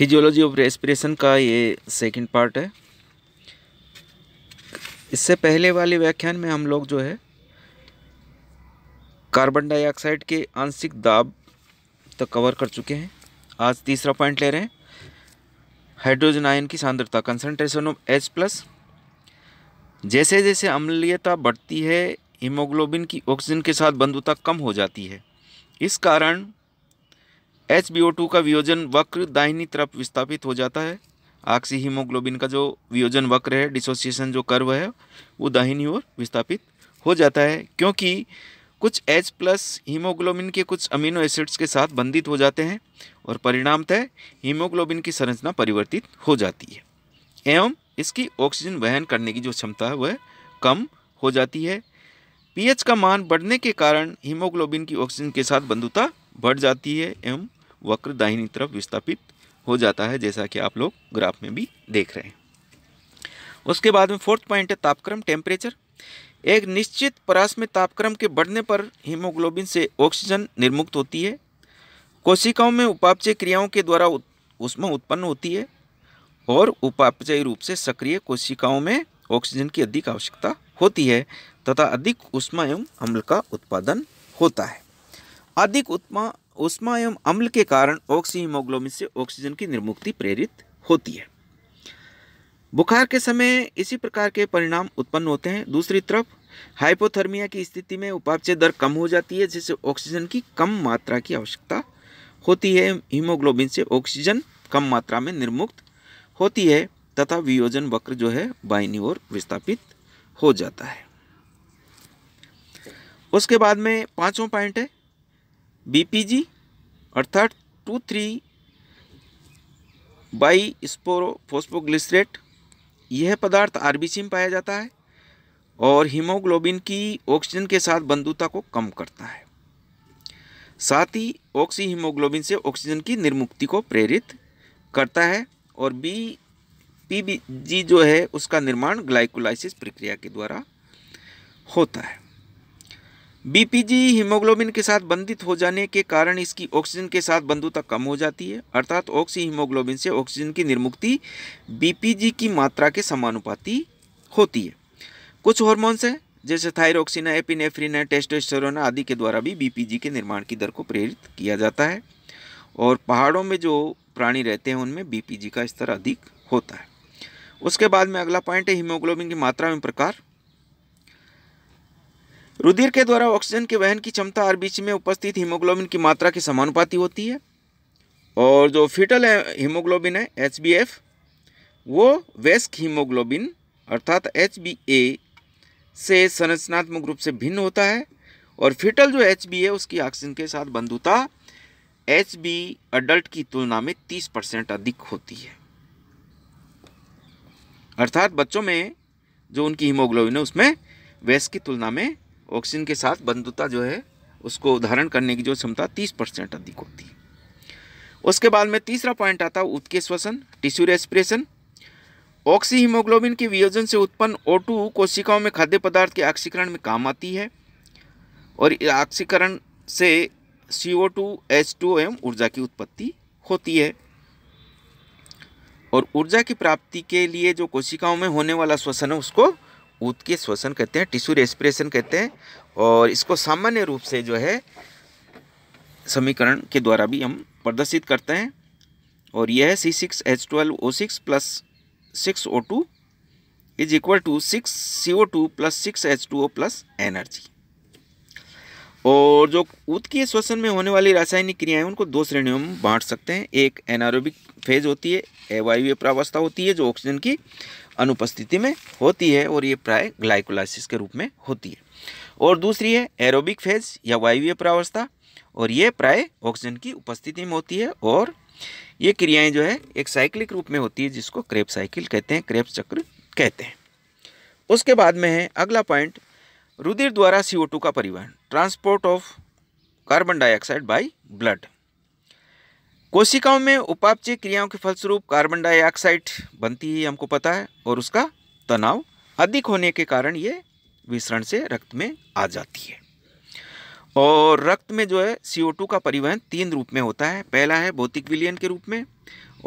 physiology of respiration का ये second part है इससे पहले वाले व्याख्यान में हम लोग जो है कार्बन डाइऑक्साइड के आंशिक दाब तक तो कवर कर चुके हैं आज तीसरा पॉइंट ले रहे हैं हाइड्रोजन आयन की सांद्रता कंसनट्रेशन ऑफ एच प्लस जैसे जैसे अम्लीयता बढ़ती है हीमोग्लोबिन की ऑक्सीजन के साथ बंधुता कम हो जाती है इस कारण एच का वियोजन वक्र दाहिनी तरफ विस्थापित हो जाता है आक्सी हीमोग्लोबिन का जो वियोजन वक्र है डिसोसिएशन जो कर्व है वो दाहिनी ओर विस्थापित हो जाता है क्योंकि कुछ एच प्लस हीमोग्लोबिन के कुछ अमीनो एसिड्स के साथ बंधित हो जाते हैं और परिणामतः हीमोग्लोबिन की संरचना परिवर्तित हो जाती है एवं इसकी ऑक्सीजन वहन करने की जो क्षमता है वह कम हो जाती है पीएच का मान बढ़ने के कारण हीमोग्लोबिन की ऑक्सीजन के साथ बंधुता बढ़ जाती है एवं वक्र दाहिनी तरफ विस्थापित हो जाता है जैसा कि आप लोग ग्राफ में भी देख रहे हैं उसके बाद में फोर्थ पॉइंट है तापक्रम टेम्परेचर एक निश्चित परास में तापक्रम के बढ़ने पर हीमोग्लोबिन से ऑक्सीजन निर्मुक्त होती है कोशिकाओं में उपापचय क्रियाओं के द्वारा उष्मा उत्पन्न होती है और उपापचय रूप से सक्रिय कोशिकाओं में ऑक्सीजन की अधिक आवश्यकता होती है तथा अधिक उष्मा एवं अम्ल का उत्पादन होता है अधिक उत्मा उष्मा एवं अम्ल के कारण ऑक्सी से ऑक्सीजन की निर्मुक्ति प्रेरित होती है बुखार के समय इसी प्रकार के परिणाम उत्पन्न होते हैं दूसरी तरफ हाइपोथर्मिया की स्थिति में उपापचय दर कम हो जाती है जिससे ऑक्सीजन की कम मात्रा की आवश्यकता होती है हीमोग्लोबिन से ऑक्सीजन कम मात्रा में निर्मुक्त होती है तथा वियोजन वक्र जो है बाइनी ओर विस्थापित हो जाता है उसके बाद में पांचों पॉइंट है बीपीजी अर्थात टू थ्री बाई स्पोरोफोस्पोग्लिसरेट यह पदार्थ आरबीसी में पाया जाता है और हीमोग्लोबिन की ऑक्सीजन के साथ बंधुता को कम करता है साथ ही ऑक्सी हीमोग्लोबिन से ऑक्सीजन की निर्मुक्ति को प्रेरित करता है और बी पी बी जी जो है उसका निर्माण ग्लाइकोलाइसिस प्रक्रिया के द्वारा होता है बीपीजी हीमोग्लोबिन के साथ बंधित हो जाने के कारण इसकी ऑक्सीजन के साथ बंधुता कम हो जाती है अर्थात ऑक्सी हीमोग्लोबिन से ऑक्सीजन की निर्मुक्ति बीपीजी की मात्रा के समानुपाती होती है कुछ हॉर्मोन्स हैं जैसे थायरोक्सिना एपिनेफ्रिना टेस्टोस्टेरोना आदि के द्वारा भी बीपीजी के निर्माण की दर को प्रेरित किया जाता है और पहाड़ों में जो प्राणी रहते हैं उनमें बीपीजी का स्तर अधिक होता है उसके बाद में अगला पॉइंट है हीमोग्लोबिन की मात्रा में प्रकार रुधिर के द्वारा ऑक्सीजन के वहन की क्षमता और बीच में उपस्थित हीमोग्लोबिन की मात्रा के समानुपाती होती है और जो फिटल हीमोग्लोबिन है एच बी एफ वो वेस्क हीमोग्लोबिन अर्थात एच बी ए से संरचनात्मक रूप से भिन्न होता है और फिटल जो एच बी है उसकी ऑक्सीजन के साथ बंधुता एच बी अडल्ट की तुलना में तीस परसेंट अधिक होती है अर्थात बच्चों में जो उनकी हीमोग्लोबिन है उसमें वेस्क की तुलना में ऑक्सीजन के साथ बंधुता जो है उसको धारण करने की जो क्षमता तीस परसेंट अधिक होती है उसके बाद में तीसरा पॉइंट आता है उत्के श्वसन टिश्यू रेस्पिरेशन ऑक्सी हीमोग्लोबिन के वियोजन से उत्पन्न ओ कोशिकाओं में खाद्य पदार्थ के ऑक्सीकरण में काम आती है और ऑक्सीकरण से C O two H two M ऊर्जा की उत्पत्ति होती है और ऊर्जा की प्राप्ति के लिए जो कोशिकाओं में होने वाला श्वसन है उसको ऊत के श्वसन कहते हैं टिश्यू रेस्पिरेशन कहते हैं और इसको सामान्य रूप से जो है समीकरण के द्वारा भी हम प्रदर्शित करते हैं और यह है C six H twelve O six plus six O two is equal to six C O two plus six H two O plus energy और जो उत्कीय श्वसन में होने वाली रासायनिक क्रियाएं उनको दो श्रेणियों में बांट सकते हैं एक एनारोबिक फेज होती है एवायु प्रावस्था होती है जो ऑक्सीजन की अनुपस्थिति में होती है और ये प्राय ग्लाइकोलाइसिस के रूप में होती है और दूसरी है एरोबिक फेज या वायवीय प्रावस्था और ये प्राय ऑक्सीजन की उपस्थिति में होती है और ये क्रियाएं जो है एक साइक्लिक रूप में होती है जिसको क्रेप साइकिल कहते हैं क्रेप चक्र कहते हैं उसके बाद में है अगला पॉइंट रुधिर द्वारा सी का परिवहन transport of carbon dioxide by blood कोशिकाओं में उपापचय क्रियाओं के फलस्वरूप कार्बन डाइऑक्साइड बनती है हमको पता है और उसका तनाव अधिक होने के कारण ये विसरण से रक्त में आ जाती है और रक्त में जो है सी का परिवहन तीन रूप में होता है पहला है भौतिक विलियन के रूप में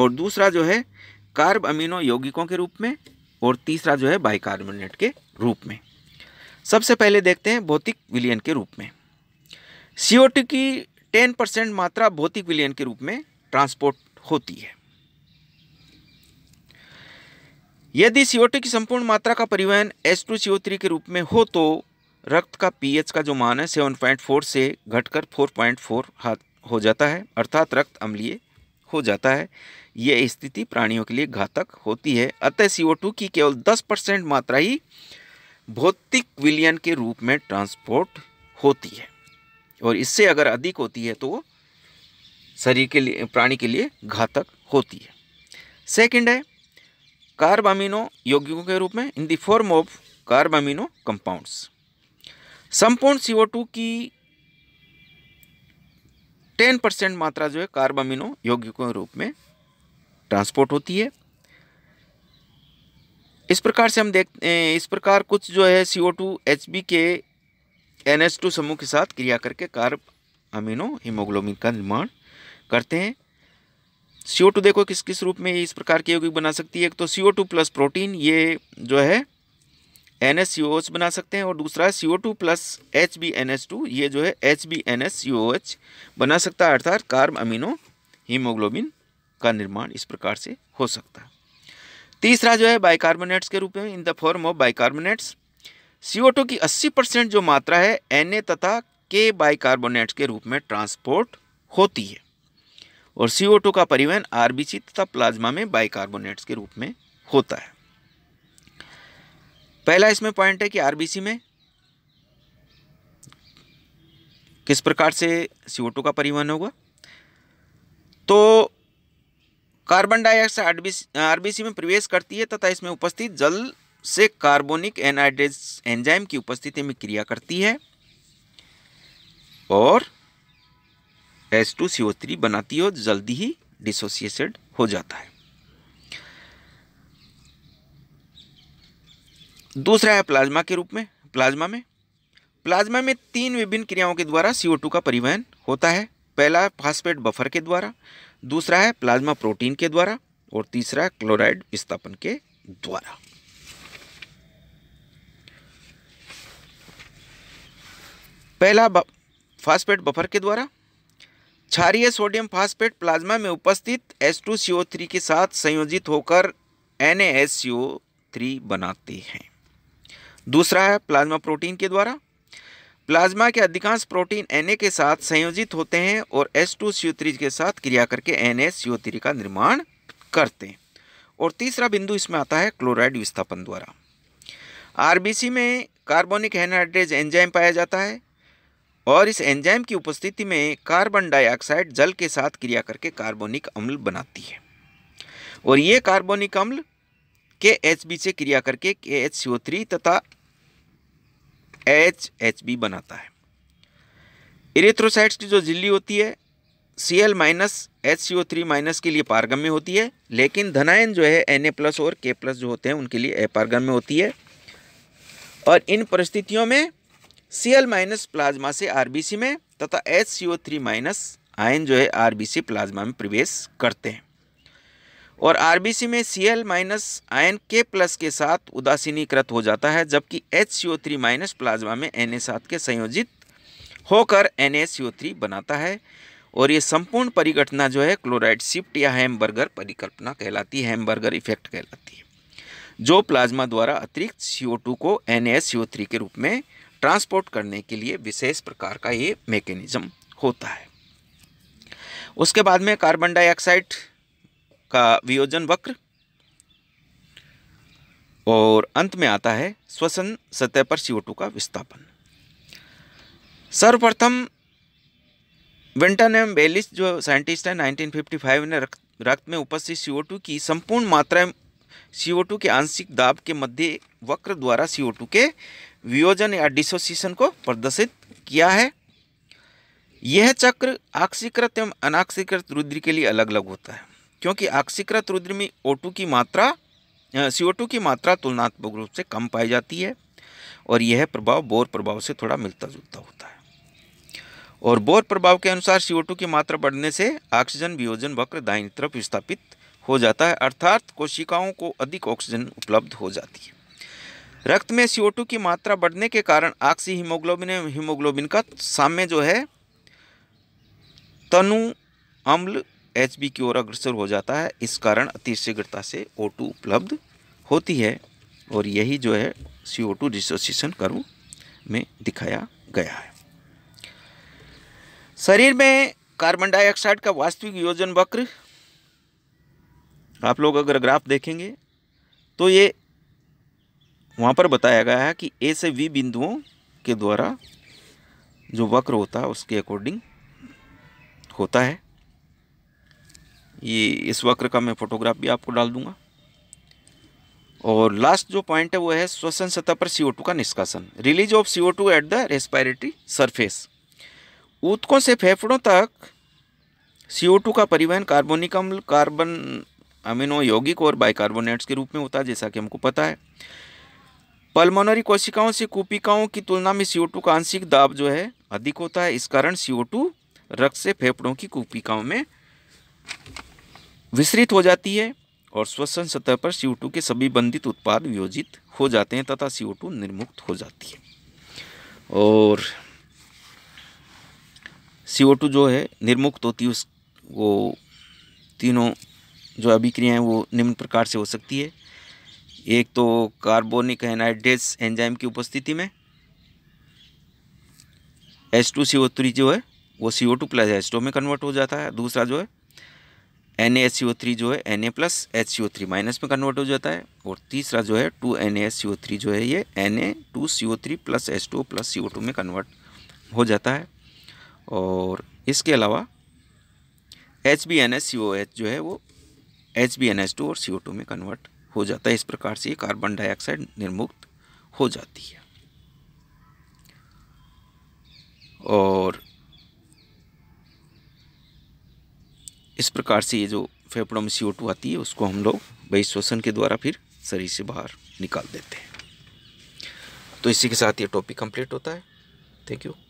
और दूसरा जो है कार्ब अमीनो यौगिकों के रूप में और तीसरा जो है बाइकार्बोनेट के रूप में सबसे पहले देखते हैं भौतिक विलियन के रूप में सी की टेन परसेंट मात्रा भौतिक विलयन के रूप में ट्रांसपोर्ट होती है यदि सीओ की संपूर्ण मात्रा का परिवहन एस टू सीओ थ्री के रूप में हो तो रक्त का पीएच का जो मान है सेवन पॉइंट फोर से घटकर फोर पॉइंट फोर हो जाता है अर्थात रक्त अम्लीय हो जाता है यह स्थिति प्राणियों के लिए घातक होती है अतः सीओ टू की केवल दस परसेंट मात्रा ही भौतिक विलयन के रूप में ट्रांसपोर्ट होती है और इससे अगर अधिक होती है तो वो शरीर के लिए प्राणी के लिए घातक होती है सेकंड है कार्बामिनो यौगिकों के रूप में in the form of carbamino compounds संपूर्ण सीओ टू की टेन परसेंट मात्रा जो है कार्बामिनो यौगिकों के रूप में ट्रांसपोर्ट होती है इस प्रकार से हम देख इस प्रकार कुछ जो है C O two H B के एन एच टू समूह के साथ क्रिया करके कार्ब अमीनो हीमोग्लोबिन का निर्माण करते हैं सी ओ टू देखो किस किस रूप में इस प्रकार की यौगिक बना सकती है एक तो C O two plus protein ये जो है N S C O H बना सकते हैं और दूसरा C O two plus H B N S two ये जो है H B N S C O H बना सकता है अर्थात कार्ब अमीनो हीमोग्लोबिन का निर्माण इस प्रकार से हो सकता है तीसरा जो है बाइकार्बोनेट्स के रूप में in the form of bicarbonates CO2 की 80 परसेंट जो मात्रा है एन तथा के बाइकार्बोनेट्स के रूप में ट्रांसपोर्ट होती है और CO2 का परिवहन आरबीसी तथा प्लाज्मा में बाइकार्बोनेट्स के रूप में होता है पहला इसमें पॉइंट है कि सी में किस प्रकार से CO2 का परिवहन होगा तो कार्बन डाइऑक्साइड आरबीसी में प्रवेश करती है तथा इसमें उपस्थित जल से कार्बोनिक एनहाइड्रेज एंजाइम की उपस्थिति में क्रिया करती है और S two C O three बनाती है और जल्दी ही डिसोसिएटेड हो जाता है दूसरा है प्लाज्मा के रूप में प्लाज्मा में प्लाज्मा में तीन विभिन्न क्रियाओं के द्वारा सी ओ टू का परिवहन होता है पहला फास्फेट बफर के द्वारा दूसरा है प्लाज्मा प्रोटीन के द्वारा और तीसरा क्लोराइड विस्थापन के द्वारा पहला फास्फेट बफर के द्वारा क्षारीय सोडियम फास्फेट प्लाज्मा में उपस्थित H2CO3 के साथ संयोजित होकर NaSCO3 बनाते हैं दूसरा है प्लाज्मा प्रोटीन के द्वारा प्लाज्मा के अधिकांश प्रोटीन Na के साथ संयोजित होते हैं और H2CO3 के साथ क्रिया करके NaSCO3 का निर्माण करते हैं और तीसरा बिंदु इसमें आता है क्लोराइड विस्थापन द्वारा आरबीसी में कार्बोनिक हेनाइड्रेज एंजाइम पाया जाता है और इस एंजाइम की उपस्थिति में कार्बन डाइऑक्साइड जल के साथ क्रिया करके कार्बोनिक अम्ल बनाती है और ये कार्बोनिक अम्ल के एच बी से क्रिया करके K H C O three तथा एच एच बी बनाता है इरेथ्रोसाइट्स की जो झिल्ली होती है C L minus H C O three minus के लिए पारगम्य होती है लेकिन धनायन जो है एन ए प्लस और के प्लस जो होते हैं उनके लिए अपारगम्य होती है और इन परिस्थितियों में सी एल माइनस प्लाज्मा से सी में तथा H C O three minus आयन जो है सी प्लाज्मा में प्रवेश करते हैं और सी में C L minus ion K plus के साथ उदासीनीकृत हो जाता है जबकि H C O three minus plasma में एन ए सात के संयोजित होकर N A C O three बनाता है और ये संपूर्ण परिघटना जो है क्लोराइड शिफ्ट या हैमबर्गर परिकल्पना कहलाती है हैमबर्गर इफेक्ट कहलाती है जो प्लाज्मा द्वारा अतिरिक्त सी ओ टू को N A C O three के रूप में ट्रांसपोर्ट करने के लिए विशेष प्रकार का ये मैकेनिज्म होता है उसके बाद में कार्बन डाइऑक्साइड का वियोजन वक्र और अंत में आता है श्वसन सतह पर CO2 का विस्थापन सर्वप्रथम विंटन एम बेलिस जो साइंटिस्ट हैं 1955 ने रक्त में उपस्थित CO2 की संपूर्ण मात्रा CO2 के आंशिक दाब के मध्य वक्र द्वारा CO2 के वियोजन या डिसोसिएशन को प्रदर्शित किया है यह चक्र आक्सीकृत एवं अनाक्सीकृत रुद्र के लिए अलग अलग होता है क्योंकि आक्सीकृत रुद्र में O2 की मात्रा CO2 की मात्रा तुलनात्मक रूप से कम पाई जाती है और यह प्रभाव बोर प्रभाव से थोड़ा मिलता जुलता होता है और बोर प्रभाव के अनुसार CO2 की मात्रा बढ़ने से ऑक्सीजन वियोजन वक्र दाहिनी तरफ विस्थापित हो जाता है अर्थात कोशिकाओं को अधिक ऑक्सीजन उपलब्ध हो जाती है रक्त में सी की मात्रा बढ़ने के कारण ऑक्सी हीमोग्लोबिन एवं हीमोग्लोबिन का साम्य जो है तनु अम्ल एच की ओर अग्रसर हो जाता है इस कारण अतिशीघ्रता से ओ टू उपलब्ध होती है और यही जो है C O two dissociation curve में दिखाया गया है शरीर में कार्बन डाइऑक्साइड का वास्तविक योजन वक्र आप लोग अगर ग्राफ देखेंगे तो ये वहाँ पर बताया गया है कि ए से वी बिंदुओं के द्वारा जो वक्र होता है उसके अकॉर्डिंग होता है ये इस वक्र का मैं फोटोग्राफ भी आपको डाल दूंगा और लास्ट जो पॉइंट है वो है श्वसन सतह पर CO2 का निष्कासन release of CO2 at the respiratory surface ऊतकों से फेफड़ों तक CO2 का परिवहन कार्बोनिक अम्ल कार्बन अमीनो यौगिक और बाइकार्बोनेट्स के रूप में होता है जैसा कि हमको पता है पल्मोनरी कोशिकाओं से कूपिकाओं की तुलना में सी का आंशिक दाब जो है अधिक होता है इस कारण सी रक्त से फेफड़ों की कूपिकाओं में विसरित हो जाती है और श्वसन सतह पर सी के सभी बंधित उत्पाद वियोजित हो जाते हैं तथा सी निर्मुक्त हो जाती है और सी जो है निर्मुक्त होती है उस वो तीनों जो अभिक्रियाएँ वो निम्न प्रकार से हो सकती है एक तो कार्बोनिक एनाइड्रेस एंजाइम की उपस्थिति में H two C O three जो है वो C O two plus H two में कन्वर्ट हो जाता है दूसरा जो है N A S C O three जो है N A plus H C O three minus में कन्वर्ट हो जाता है और तीसरा जो है two N A S C O three जो है ये N A two C O three plus S two plus C O two में कन्वर्ट हो जाता है और इसके अलावा H B N S C O H जो है वो H B N S two और सी ओ टू में कन्वर्ट हो जाता है इस प्रकार से कार्बन डाइऑक्साइड निर्मुक्त हो जाती है और इस प्रकार से ये जो फेफड़ों में सीओ आती है उसको हम लोग वही श्वसन के द्वारा फिर शरीर से बाहर निकाल देते हैं तो इसी के साथ ये टॉपिक कंप्लीट होता है थैंक यू